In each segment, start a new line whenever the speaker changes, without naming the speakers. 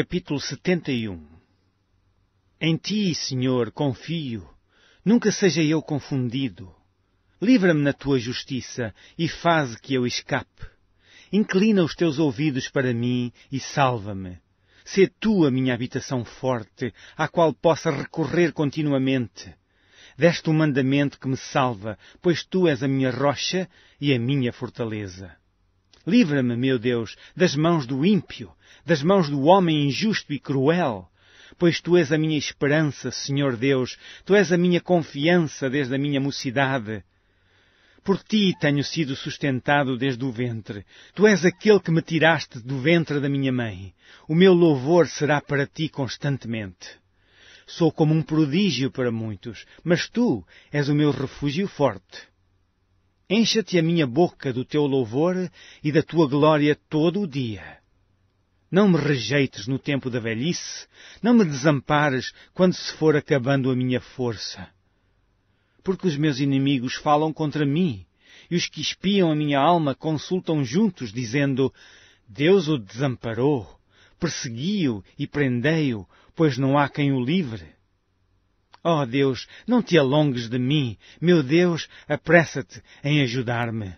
Capítulo 71 Em ti, Senhor, confio, nunca seja eu confundido. Livra-me na tua justiça e faze que eu escape. Inclina os teus ouvidos para mim e salva-me. Sê tu a minha habitação forte, à qual possa recorrer continuamente. Deste um mandamento que me salva, pois tu és a minha rocha e a minha fortaleza. Livra-me, meu Deus, das mãos do ímpio, das mãos do homem injusto e cruel. Pois tu és a minha esperança, Senhor Deus, tu és a minha confiança desde a minha mocidade. Por ti tenho sido sustentado desde o ventre. Tu és aquele que me tiraste do ventre da minha mãe. O meu louvor será para ti constantemente. Sou como um prodígio para muitos, mas tu és o meu refúgio forte. Encha-te a minha boca do teu louvor e da tua glória todo o dia. Não me rejeites no tempo da velhice, não me desampares quando se for acabando a minha força. Porque os meus inimigos falam contra mim, e os que espiam a minha alma consultam juntos, dizendo, Deus o desamparou, persegui-o e prendei-o, pois não há quem o livre. Oh Deus, não te alongues de mim. Meu Deus, apressa-te em ajudar-me.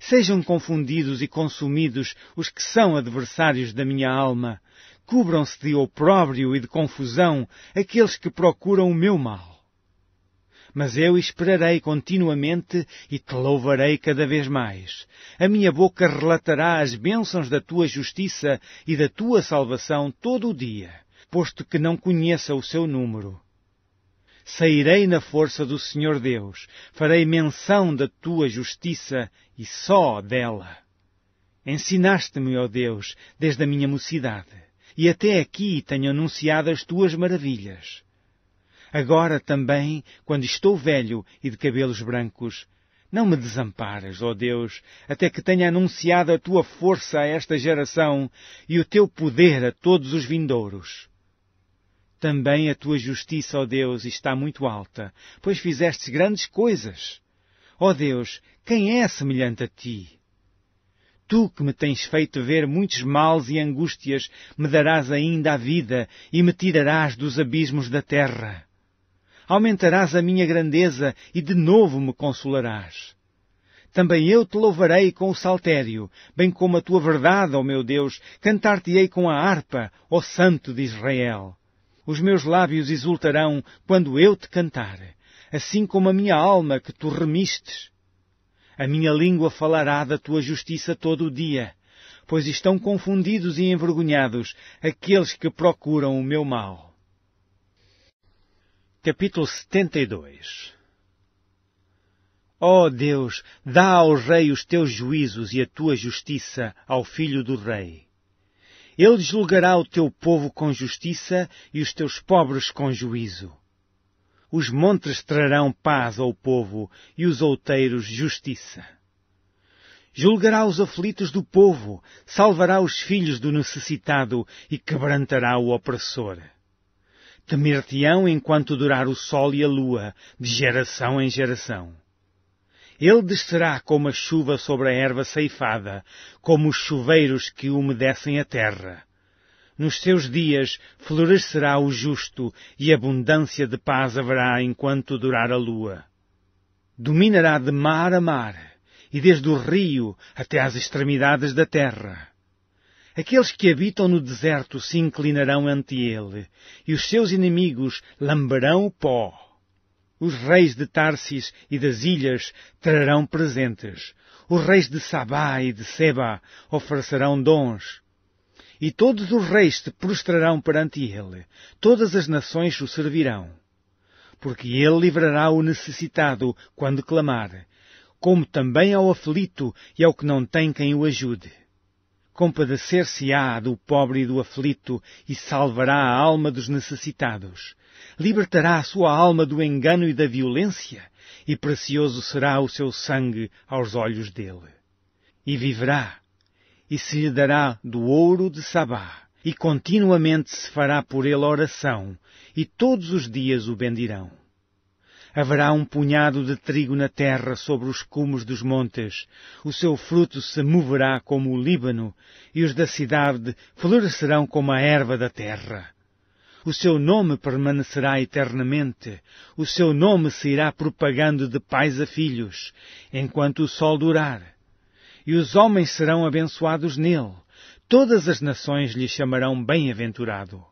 Sejam confundidos e consumidos os que são adversários da minha alma. Cubram-se de opróbrio e de confusão aqueles que procuram o meu mal. Mas eu esperarei continuamente e te louvarei cada vez mais. A minha boca relatará as bênçãos da tua justiça e da tua salvação todo o dia, posto que não conheça o seu número sairei na força do Senhor Deus, farei menção da tua justiça e só dela. Ensinaste-me, ó Deus, desde a minha mocidade, e até aqui tenho anunciado as tuas maravilhas. Agora também, quando estou velho e de cabelos brancos, não me desamparas, ó Deus, até que tenha anunciado a tua força a esta geração e o teu poder a todos os vindouros. Também a tua justiça, ó Deus, está muito alta, pois fizestes grandes coisas. Ó Deus, quem é semelhante a ti? Tu que me tens feito ver muitos males e angústias, me darás ainda a vida e me tirarás dos abismos da terra. Aumentarás a minha grandeza e de novo me consolarás. Também eu te louvarei com o saltério, bem como a tua verdade, ó meu Deus, cantar-te-ei com a harpa, ó Santo de Israel. Os meus lábios exultarão quando eu te cantar, assim como a minha alma que tu remistes. A minha língua falará da tua justiça todo o dia, pois estão confundidos e envergonhados aqueles que procuram o meu mal. Capítulo 72 Ó oh Deus, dá ao rei os teus juízos e a tua justiça ao filho do rei. Ele julgará o teu povo com justiça e os teus pobres com juízo. Os montes trarão paz ao povo e os outeiros justiça. Julgará os aflitos do povo, salvará os filhos do necessitado e quebrantará o opressor. Temer-te-ão enquanto durar o sol e a lua, de geração em geração. Ele descerá como a chuva sobre a erva ceifada, como os chuveiros que umedecem a terra. Nos seus dias florescerá o justo e abundância de paz haverá enquanto durar a lua. Dominará de mar a mar e desde o rio até às extremidades da terra. Aqueles que habitam no deserto se inclinarão ante ele e os seus inimigos lamberão o pó. Os reis de Tarsis e das ilhas trarão presentes. Os reis de Sabá e de Seba oferecerão dons. E todos os reis se prostrarão perante ele. Todas as nações o servirão. Porque ele livrará o necessitado quando clamar, como também ao aflito e ao que não tem quem o ajude compadecer-se-á do pobre e do aflito e salvará a alma dos necessitados libertará a sua alma do engano e da violência, e precioso será o seu sangue aos olhos dele. E viverá, e se lhe dará do ouro de Sabá, e continuamente se fará por ele oração, e todos os dias o bendirão. Haverá um punhado de trigo na terra sobre os cumes dos montes, o seu fruto se moverá como o Líbano, e os da cidade florescerão como a erva da terra. O seu nome permanecerá eternamente. O seu nome se irá propagando de pais a filhos, enquanto o sol durar. E os homens serão abençoados nele. Todas as nações lhe chamarão bem-aventurado.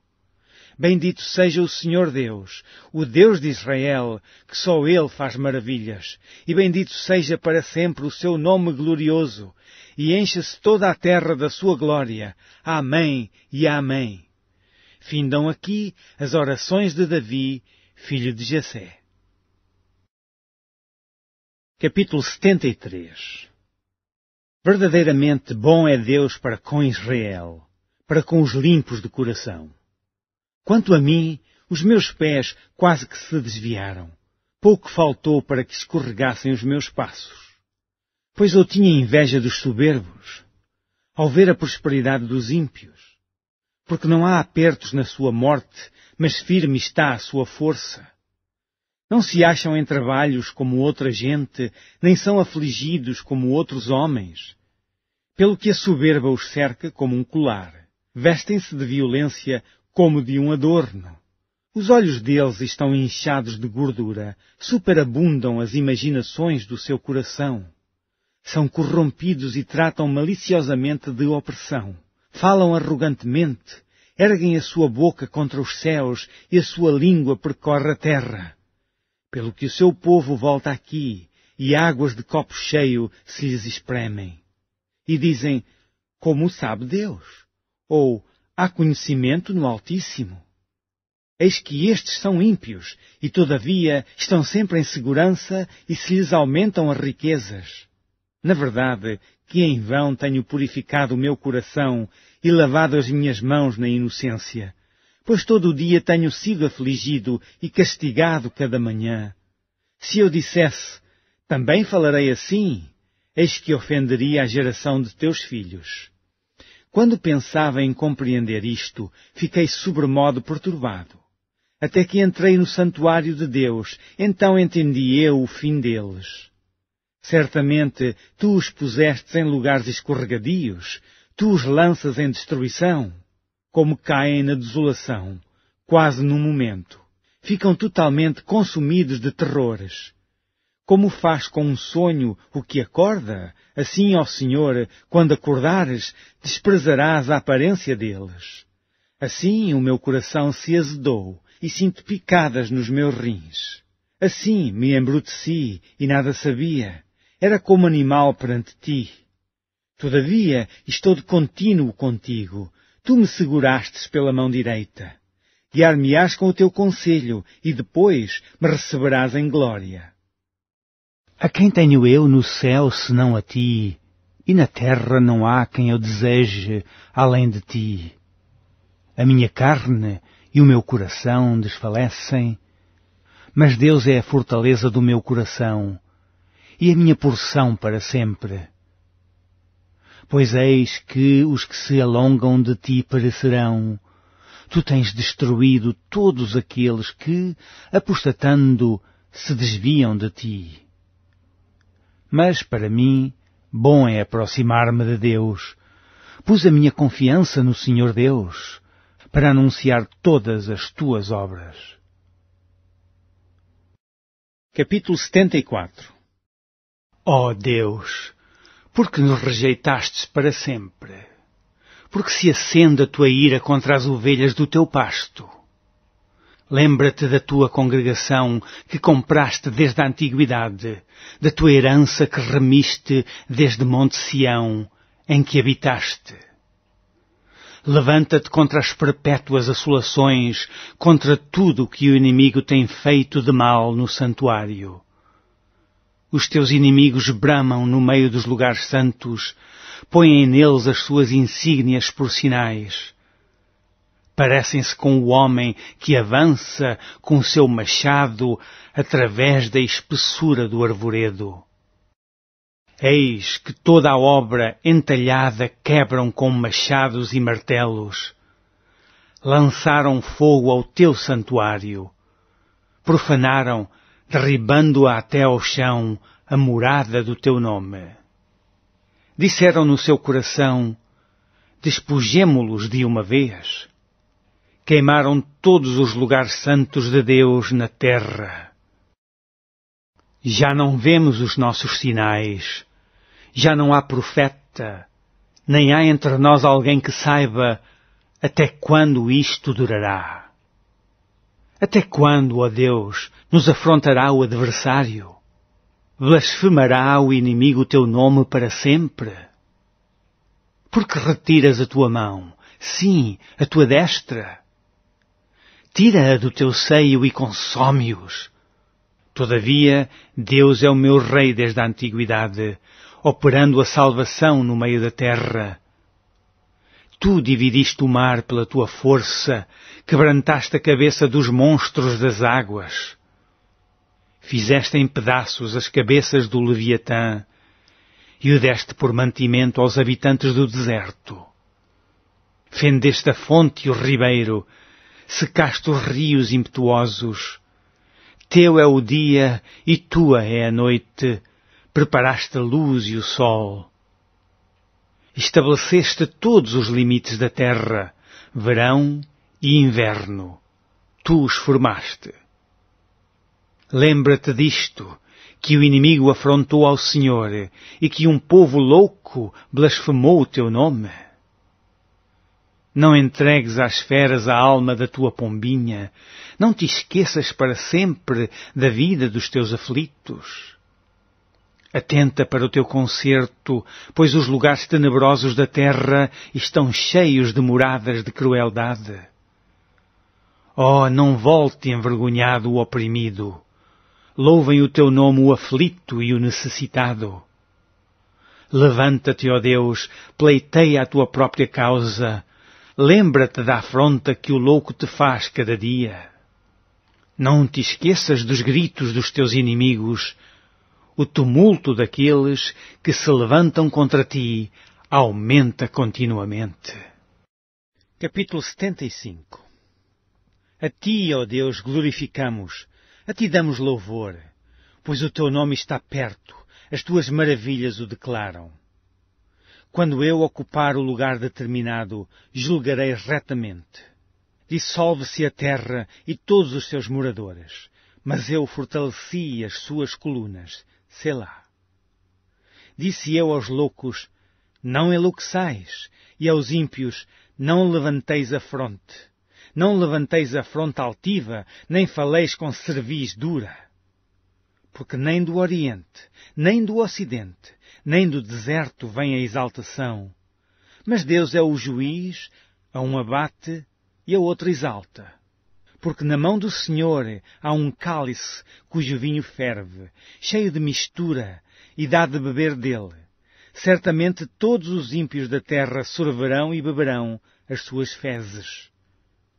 Bendito seja o Senhor Deus, o Deus de Israel, que só Ele faz maravilhas, e bendito seja para sempre o seu nome glorioso, e encha-se toda a terra da sua glória. Amém e Amém. Findam aqui as orações de Davi, filho de Jessé. Capítulo 73 Verdadeiramente bom é Deus para com Israel, para com os limpos de coração. Quanto a mim, os meus pés quase que se desviaram. Pouco faltou para que escorregassem os meus passos. Pois eu tinha inveja dos soberbos, ao ver a prosperidade dos ímpios porque não há apertos na sua morte, mas firme está a sua força. Não se acham em trabalhos como outra gente, nem são afligidos como outros homens. Pelo que a soberba os cerca como um colar, vestem-se de violência como de um adorno. Os olhos deles estão inchados de gordura, superabundam as imaginações do seu coração. São corrompidos e tratam maliciosamente de opressão falam arrogantemente, erguem a sua boca contra os céus e a sua língua percorre a terra. Pelo que o seu povo volta aqui, e águas de copo cheio se lhes espremem. E dizem, como sabe Deus? Ou, há conhecimento no Altíssimo? Eis que estes são ímpios, e todavia estão sempre em segurança e se lhes aumentam as riquezas. Na verdade, que em vão tenho purificado o meu coração e lavado as minhas mãos na inocência, pois todo o dia tenho sido afligido e castigado cada manhã. Se eu dissesse, também falarei assim, eis que ofenderia a geração de teus filhos. Quando pensava em compreender isto, fiquei sobremodo perturbado. Até que entrei no santuário de Deus, então entendi eu o fim deles Certamente tu os pusestes em lugares escorregadios, tu os lanças em destruição, como caem na desolação, quase num momento. Ficam totalmente consumidos de terrores. Como faz com um sonho o que acorda, assim, ó Senhor, quando acordares, desprezarás a aparência deles. Assim o meu coração se azedou e sinto picadas nos meus rins. Assim me embruteci e nada sabia era como animal perante ti. Todavia estou de contínuo contigo. Tu me segurastes pela mão direita. Guiar-me-ás com o teu conselho, e depois me receberás em glória. A quem tenho eu no céu senão a ti, e na terra não há quem eu deseje além de ti. A minha carne e o meu coração desfalecem, mas Deus é a fortaleza do meu coração e a minha porção para sempre. Pois eis que os que se alongam de ti perecerão. Tu tens destruído todos aqueles que, apostatando, se desviam de ti. Mas para mim, bom é aproximar-me de Deus. Pus a minha confiança no Senhor Deus para anunciar todas as tuas obras. Capítulo 74 Ó oh Deus, por que nos rejeitastes para sempre? Por que se acende a tua ira contra as ovelhas do teu pasto? Lembra-te da tua congregação que compraste desde a antiguidade, da tua herança que remiste desde Monte Sião, em que habitaste. Levanta-te contra as perpétuas assolações, contra tudo o que o inimigo tem feito de mal no santuário os teus inimigos bramam no meio dos lugares santos, põem neles as suas insígnias por sinais. Parecem-se com o homem que avança com o seu machado através da espessura do arvoredo. Eis que toda a obra entalhada quebram com machados e martelos. Lançaram fogo ao teu santuário. Profanaram derribando-a até ao chão a morada do teu nome. Disseram no seu coração, despojemo-los de uma vez. Queimaram todos os lugares santos de Deus na terra. Já não vemos os nossos sinais, já não há profeta, nem há entre nós alguém que saiba até quando isto durará. Até quando, ó Deus, nos afrontará o adversário? Blasfemará o inimigo o teu nome para sempre? Porque retiras a tua mão, sim, a tua destra? Tira-a do teu seio e consome-os. Todavia, Deus é o meu Rei desde a antiguidade, operando a salvação no meio da terra, Tu dividiste o mar pela tua força, quebrantaste a cabeça dos monstros das águas. Fizeste em pedaços as cabeças do Leviatã e o deste por mantimento aos habitantes do deserto. Fendeste a fonte e o ribeiro, secaste os rios impetuosos. Teu é o dia e tua é a noite, preparaste a luz e o sol. Estabeleceste todos os limites da terra, verão e inverno. Tu os formaste. Lembra-te disto, que o inimigo afrontou ao Senhor e que um povo louco blasfemou o teu nome. Não entregues às feras a alma da tua pombinha, não te esqueças para sempre da vida dos teus aflitos. Atenta para o teu concerto, pois os lugares tenebrosos da terra estão cheios de moradas de crueldade. Oh, não volte envergonhado o oprimido. Louvem o teu nome o aflito e o necessitado. Levanta-te, ó oh Deus, pleiteia a tua própria causa. Lembra-te da afronta que o louco te faz cada dia. Não te esqueças dos gritos dos teus inimigos, o tumulto daqueles que se levantam contra ti aumenta continuamente. Capítulo 75 A ti, ó Deus, glorificamos, a ti damos louvor, pois o teu nome está perto, as tuas maravilhas o declaram. Quando eu ocupar o lugar determinado, julgarei retamente. Dissolve-se a terra e todos os seus moradores, mas eu fortaleci as suas colunas Selá. Disse eu aos loucos, não enlouqueçais, e aos ímpios, não levanteis a fronte. Não levanteis a fronte altiva, nem faleis com cerviz dura. Porque nem do Oriente, nem do Ocidente, nem do deserto vem a exaltação. Mas Deus é o juiz, a um abate e a outro exalta porque na mão do Senhor há um cálice cujo vinho ferve, cheio de mistura, e dá de beber dele. Certamente todos os ímpios da terra sorverão e beberão as suas fezes.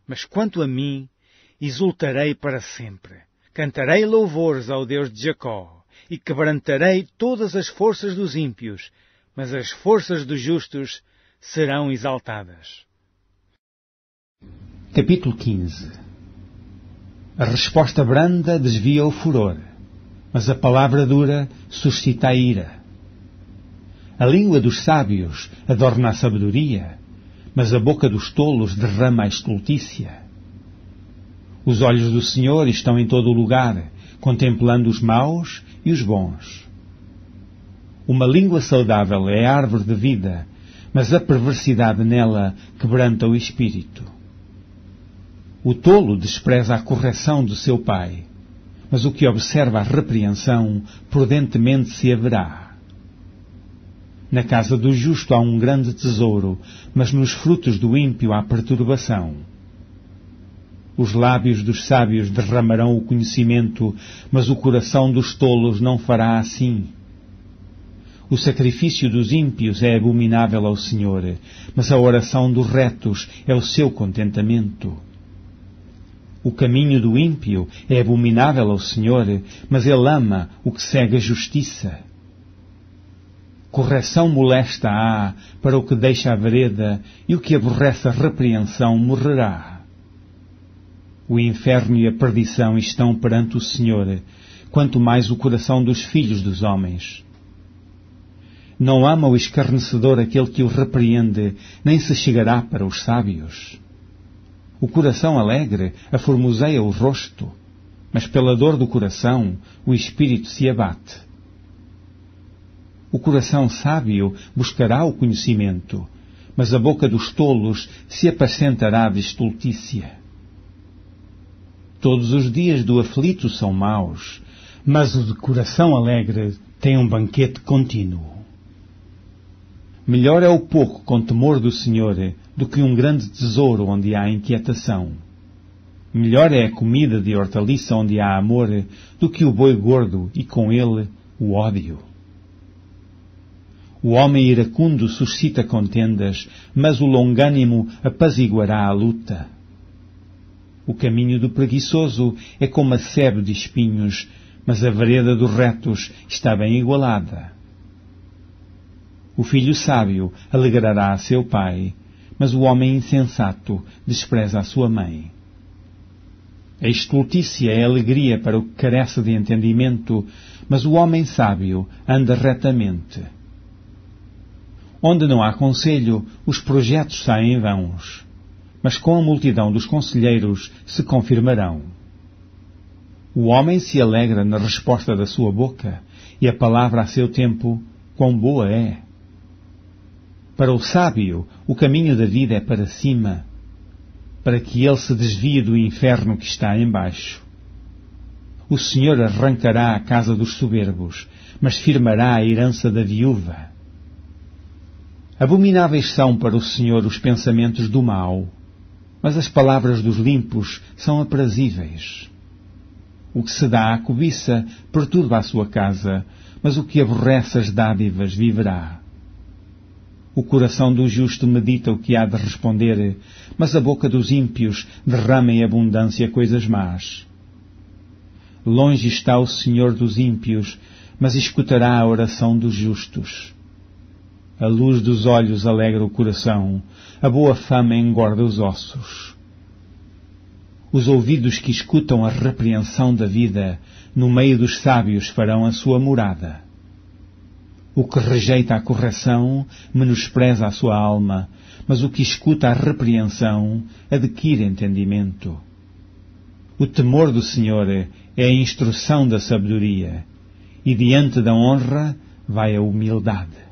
Mas quanto a mim, exultarei para sempre. Cantarei louvores ao Deus de Jacó, e quebrantarei todas as forças dos ímpios, mas as forças dos justos serão exaltadas. Capítulo 15 a resposta branda desvia o furor, mas a palavra dura suscita a ira. A língua dos sábios adorna a sabedoria, mas a boca dos tolos derrama a estultícia. Os olhos do Senhor estão em todo o lugar, contemplando os maus e os bons. Uma língua saudável é árvore de vida, mas a perversidade nela quebranta o espírito. O tolo despreza a correção do seu pai, mas o que observa a repreensão prudentemente se haverá. Na casa do justo há um grande tesouro, mas nos frutos do ímpio há perturbação. Os lábios dos sábios derramarão o conhecimento, mas o coração dos tolos não fará assim. O sacrifício dos ímpios é abominável ao Senhor, mas a oração dos retos é o seu contentamento. O caminho do ímpio é abominável ao Senhor, mas ele ama o que segue a justiça. Correção molesta há para o que deixa a vereda, e o que aborrece a repreensão morrerá. O inferno e a perdição estão perante o Senhor, quanto mais o coração dos filhos dos homens. Não ama o escarnecedor aquele que o repreende, nem se chegará para os sábios o coração alegre aformoseia o rosto, mas pela dor do coração o espírito se abate. O coração sábio buscará o conhecimento, mas a boca dos tolos se apacentará de estultícia. Todos os dias do aflito são maus, mas o de coração alegre tem um banquete contínuo. Melhor é o pouco com temor do Senhor do que um grande tesouro onde há inquietação. Melhor é a comida de hortaliça onde há amor do que o boi gordo e com ele o ódio. O homem iracundo suscita contendas, mas o longânimo apaziguará a luta. O caminho do preguiçoso é como a sebe de espinhos, mas a vereda dos retos está bem igualada. O filho sábio alegrará a seu pai, mas o homem insensato despreza a sua mãe. A estultícia é alegria para o que carece de entendimento, mas o homem sábio anda retamente. Onde não há conselho, os projetos saem vãos, mas com a multidão dos conselheiros se confirmarão. O homem se alegra na resposta da sua boca, e a palavra a seu tempo, quão boa é! Para o sábio, o caminho da vida é para cima, para que ele se desvie do inferno que está embaixo. O Senhor arrancará a casa dos soberbos, mas firmará a herança da viúva. Abomináveis são para o Senhor os pensamentos do mal, mas as palavras dos limpos são aprazíveis. O que se dá à cobiça perturba a sua casa, mas o que aborrece as dádivas viverá. O coração do justo medita o que há de responder, mas a boca dos ímpios derrama em abundância coisas más. Longe está o Senhor dos ímpios, mas escutará a oração dos justos. A luz dos olhos alegra o coração, a boa fama engorda os ossos. Os ouvidos que escutam a repreensão da vida, no meio dos sábios farão a sua morada. O que rejeita a correção menospreza a sua alma, mas o que escuta a repreensão adquire entendimento. O temor do Senhor é a instrução da sabedoria, e diante da honra vai a humildade.